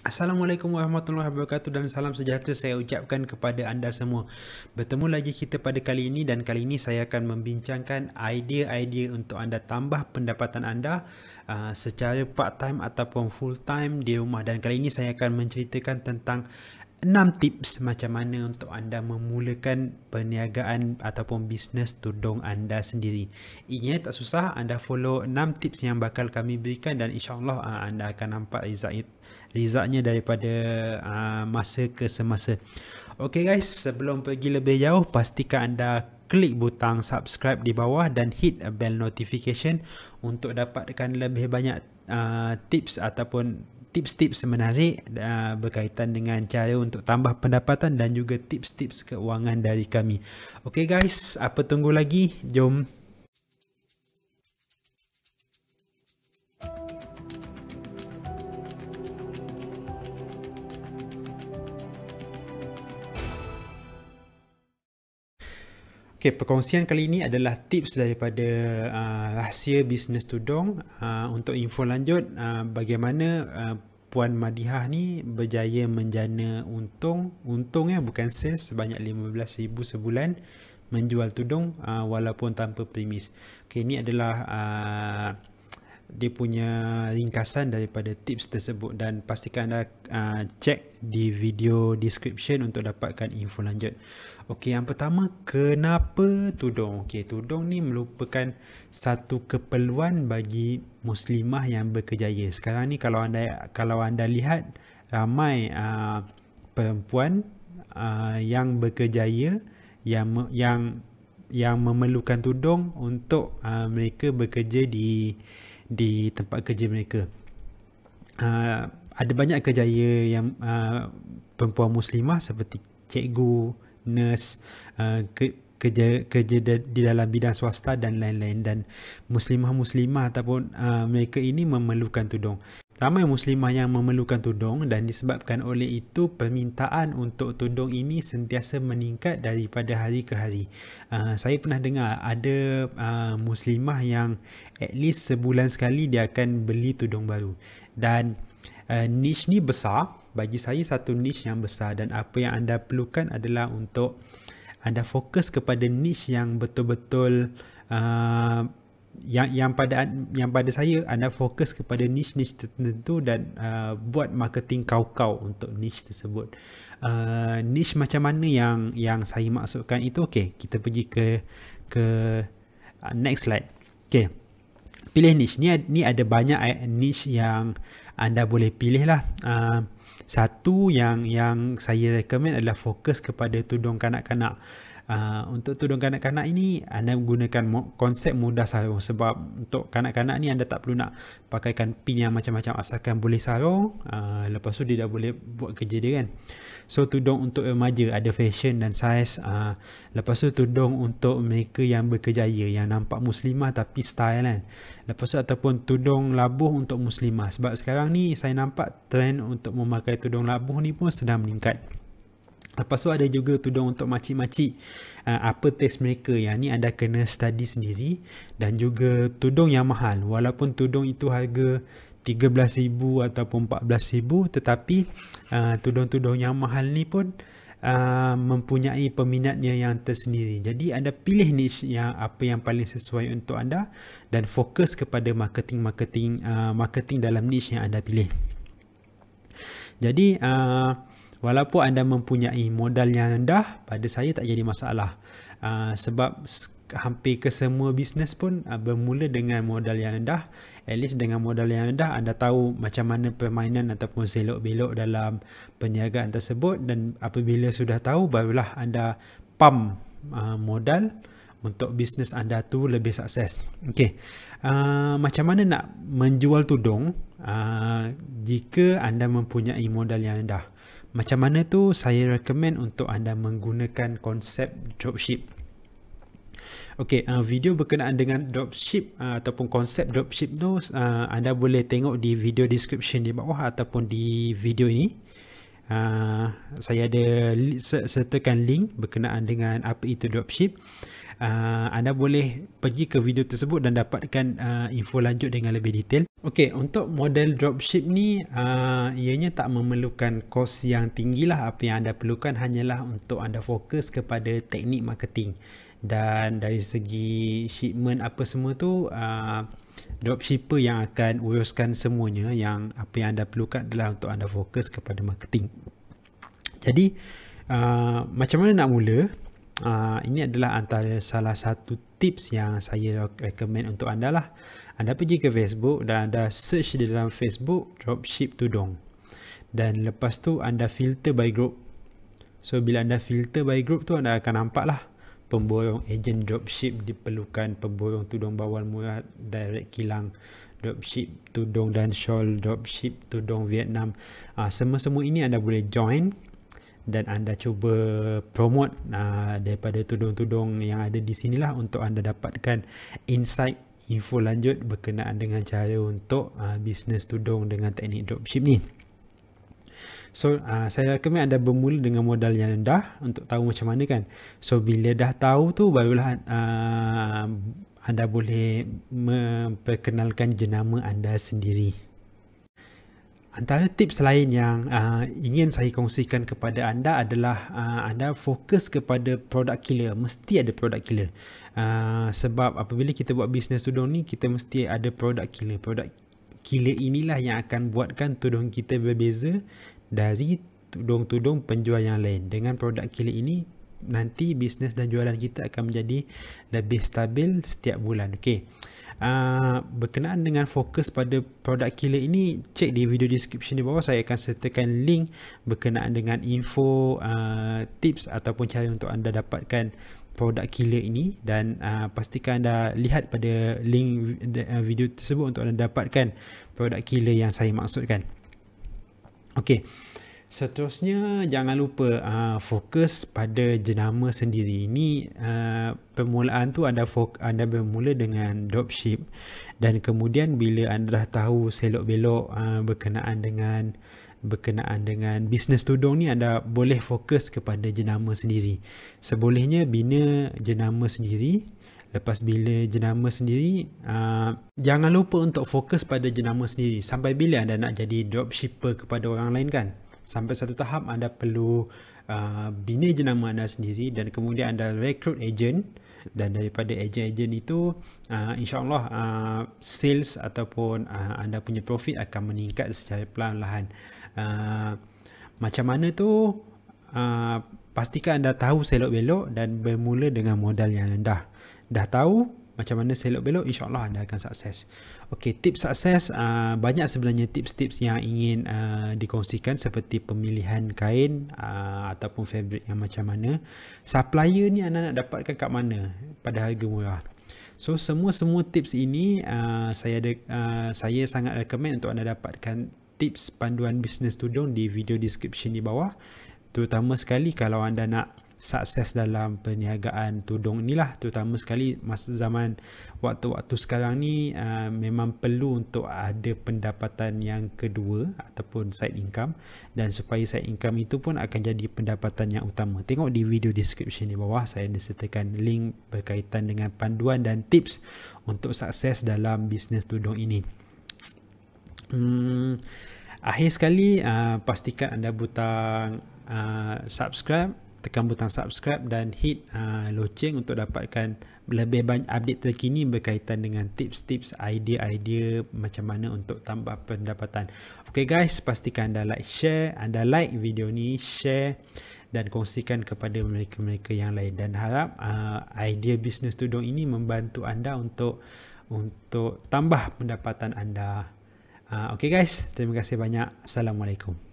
Assalamualaikum warahmatullahi wabarakatuh dan salam sejahtera saya ucapkan kepada anda semua. Bertemu lagi kita pada kali ini dan kali ini saya akan membincangkan idea-idea untuk anda tambah pendapatan anda uh, secara part-time ataupun full-time di rumah dan kali ini saya akan menceritakan tentang 6 tips macam mana untuk anda memulakan perniagaan ataupun bisnes tudung anda sendiri. Ini tak susah anda follow 6 tips yang bakal kami berikan dan insyaallah uh, anda akan nampak result resultnya daripada uh, masa ke semasa. Okay guys, sebelum pergi lebih jauh, pastikan anda klik butang subscribe di bawah dan hit bell notification untuk dapatkan lebih banyak uh, tips ataupun tips-tips menarik uh, berkaitan dengan cara untuk tambah pendapatan dan juga tips-tips keuangan dari kami. Okay guys, apa tunggu lagi? Jom! Okay, perkongsian kali ini adalah tips daripada uh, rahsia bisnes tudung uh, untuk info lanjut uh, bagaimana uh, Puan Madihah ni berjaya menjana untung untung ya bukan sales sebanyak RM15,000 sebulan menjual tudung uh, walaupun tanpa premis. Okay, ini adalah uh, dia punya ringkasan daripada tips tersebut dan pastikan anda uh, ah, check di video description untuk dapatkan info lanjut. Okey, yang pertama kenapa tudung? Okey, tudung ni merupakan satu keperluan bagi muslimah yang berkejaya. Sekarang ni kalau anda kalau anda lihat ramai uh, perempuan uh, yang berkejaya yang yang yang memerlukan tudung untuk uh, mereka bekerja di di tempat kerja mereka. Uh, ada banyak kerjaya yang uh, perempuan muslimah seperti cikgu, nurse, uh, ke, kerja kerja de, di dalam bidang swasta dan lain-lain dan muslimah-muslimah ataupun uh, mereka ini memerlukan tudung. Ramai muslimah yang memerlukan tudung dan disebabkan oleh itu permintaan untuk tudung ini sentiasa meningkat daripada hari ke hari. Uh, saya pernah dengar ada uh, muslimah yang at least sebulan sekali dia akan beli tudung baru. Dan uh, niche ni besar, bagi saya satu niche yang besar dan apa yang anda perlukan adalah untuk anda fokus kepada niche yang betul-betul uh, yang yang pada yang pada saya anda fokus kepada niche-niche tertentu dan uh, buat marketing kau-kau untuk niche tersebut. Uh, niche macam mana yang yang saya maksudkan itu okey, kita pergi ke ke uh, next slide. Okey. Pilih niche. Ni ni ada banyak eh, niche yang anda boleh pilih lah. Uh, satu yang yang saya recommend adalah fokus kepada tudung kanak-kanak. Uh, untuk tudung kanak-kanak ini anda gunakan konsep mudah sarung sebab untuk kanak-kanak ni anda tak perlu nak pakaikan pin yang macam-macam asalkan boleh sarung uh, lepas tu dia dah boleh buat kerja dia kan so tudung untuk remaja ada fashion dan size uh, ah, lepas tu tudung untuk mereka yang berkejaya yang nampak muslimah tapi style kan lepas tu ataupun tudung labuh untuk muslimah sebab sekarang ni saya nampak trend untuk memakai tudung labuh ni pun sedang meningkat Lepas tu ada juga tudung untuk makcik-makcik uh, apa taste mereka yang ni anda kena study sendiri dan juga tudung yang mahal walaupun tudung itu harga 13000 ataupun 14000 tetapi uh, tudung-tudung yang mahal ni pun uh, mempunyai peminatnya yang tersendiri. Jadi anda pilih niche yang apa yang paling sesuai untuk anda dan fokus kepada marketing-marketing uh, marketing dalam niche yang anda pilih. Jadi uh, Walaupun anda mempunyai modal yang rendah, pada saya tak jadi masalah. Uh, sebab hampir kesemua bisnes pun uh, bermula dengan modal yang rendah. At least dengan modal yang rendah, anda tahu macam mana permainan ataupun selok-belok dalam perniagaan tersebut. Dan apabila sudah tahu, barulah anda pump uh, ah, modal untuk bisnes anda tu lebih sukses. Okey, Uh, macam mana nak menjual tudung uh, jika anda mempunyai modal yang rendah? Uh, macam mana tu saya recommend untuk anda menggunakan konsep dropship. Okey, uh, video berkenaan dengan dropship uh, ataupun konsep dropship tu uh, anda boleh tengok di video description di bawah ataupun di video ini. Uh, saya ada sertakan link berkenaan dengan apa itu dropship. Uh, anda boleh pergi ke video tersebut dan dapatkan uh, info lanjut dengan lebih detail. Okey, untuk model dropship ni uh, ianya tak memerlukan kos yang tinggi lah. Apa yang anda perlukan hanyalah untuk anda fokus kepada teknik marketing dan dari segi shipment apa semua tu uh, dropshipper yang akan uruskan semuanya yang apa yang anda perlukan adalah untuk anda fokus kepada marketing jadi uh, macam mana nak mula uh, ini adalah antara salah satu tips yang saya recommend untuk anda lah anda pergi ke Facebook dan anda search di dalam Facebook dropship tudung dan lepas tu anda filter by group so bila anda filter by group tu anda akan nampak lah pemborong ejen dropship diperlukan pemborong tudung bawal murah direct kilang dropship tudung dan shawl dropship tudung Vietnam uh, semua-semua ini anda boleh join dan anda cuba promote uh, daripada tudung-tudung yang ada di sini lah untuk anda dapatkan insight info lanjut berkenaan dengan cara untuk uh, bisnes tudung dengan teknik dropship ni So uh, saya rekomen anda bermula dengan modal yang rendah untuk tahu macam mana kan. So bila dah tahu tu barulah uh, anda boleh memperkenalkan jenama anda sendiri. Antara tips lain yang uh, ingin saya kongsikan kepada anda adalah uh, anda fokus kepada produk killer. Mesti ada produk killer. Uh, sebab apabila kita buat bisnes tudung ni, kita mesti ada produk killer. Produk killer inilah yang akan buatkan tudung kita berbeza dari tudung-tudung penjual yang lain. Dengan produk kilik ini, nanti bisnes dan jualan kita akan menjadi lebih stabil setiap bulan. Okey. Uh, berkenaan dengan fokus pada produk killer ini cek di video description di bawah saya akan sertakan link berkenaan dengan info uh, tips ataupun cara untuk anda dapatkan produk killer ini dan uh, pastikan anda lihat pada link video tersebut untuk anda dapatkan produk killer yang saya maksudkan Okey. Seterusnya jangan lupa uh, fokus pada jenama sendiri. Ini uh, permulaan tu anda fokus, anda bermula dengan dropship dan kemudian bila anda dah tahu selok belok uh, ah, berkenaan dengan berkenaan dengan bisnes tudung ni anda boleh fokus kepada jenama sendiri. Sebolehnya bina jenama sendiri lepas bila jenama sendiri uh, jangan lupa untuk fokus pada jenama sendiri sampai bila anda nak jadi dropshipper kepada orang lain kan sampai satu tahap anda perlu uh, bina jenama anda sendiri dan kemudian anda recruit agent dan daripada agent-agent itu uh, insyaallah uh, sales ataupun uh, anda punya profit akan meningkat secara perlahan-lahan uh, macam mana tu uh, pastikan anda tahu selok-belok dan bermula dengan modal yang rendah dah tahu macam mana selok belok insyaallah anda akan sukses. Okey, tips sukses uh, banyak sebenarnya tips-tips yang ingin uh, dikongsikan seperti pemilihan kain uh, ataupun fabric yang macam mana, supplier ni anda nak dapatkan kat mana pada harga murah. So semua-semua tips ini uh, saya ada uh, saya sangat recommend untuk anda dapatkan tips panduan bisnes tudung di video description di bawah. Terutama sekali kalau anda nak sukses dalam perniagaan tudung inilah terutama sekali masa zaman waktu-waktu sekarang ni uh, memang perlu untuk ada pendapatan yang kedua ataupun side income dan supaya side income itu pun akan jadi pendapatan yang utama tengok di video description di bawah saya ada sertakan link berkaitan dengan panduan dan tips untuk sukses dalam bisnes tudung ini hmm, akhir sekali uh, pastikan anda butang uh, subscribe tekan butang subscribe dan hit uh, loceng untuk dapatkan lebih banyak update terkini berkaitan dengan tips-tips idea-idea macam mana untuk tambah pendapatan. Okay guys, pastikan anda like share, anda like video ni, share dan kongsikan kepada mereka-mereka yang lain dan harap uh, idea bisnes tudung ini membantu anda untuk untuk tambah pendapatan anda. Uh, okay guys, terima kasih banyak. Assalamualaikum.